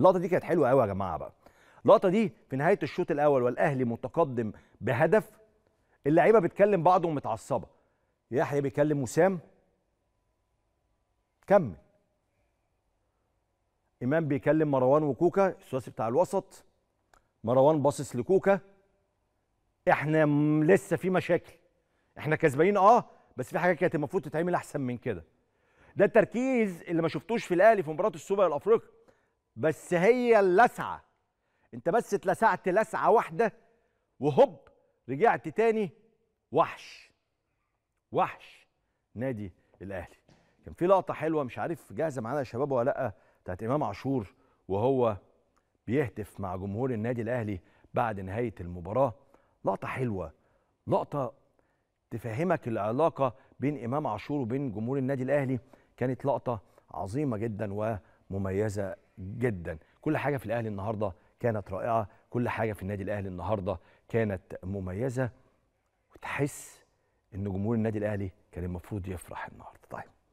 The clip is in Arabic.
اللقطه دي كانت حلوه قوي يا جماعه بقى اللقطه دي في نهايه الشوط الاول والاهلي متقدم بهدف اللعيبه بتكلم بعضهم متعصبه يحيى بيكلم وسام كمل امام بيكلم مروان وكوكا الثلاثي بتاع الوسط مروان باصص لكوكا احنا لسه في مشاكل احنا كسبانين اه بس في حاجات كانت المفروض تتعمل احسن من كده ده التركيز اللي ما شفتوش في الاهلي في مباراه السوبر الافريقي بس هي اللسعه انت بس اتلسعت لسعه واحده وهوب رجعت تاني وحش وحش نادي الاهلي كان في لقطه حلوه مش عارف جاهزه معانا يا شباب ولا لا بتاعت امام عاشور وهو بيهتف مع جمهور النادي الاهلي بعد نهايه المباراه لقطه حلوه لقطه تفهمك العلاقه بين امام عاشور وبين جمهور النادي الاهلي كانت لقطه عظيمه جدا ومميزه جدا كل حاجه في الاهلي النهارده كانت رائعه كل حاجه في النادي الاهلي النهارده كانت مميزه وتحس ان جمهور النادي الاهلي كان المفروض يفرح النهارده طيب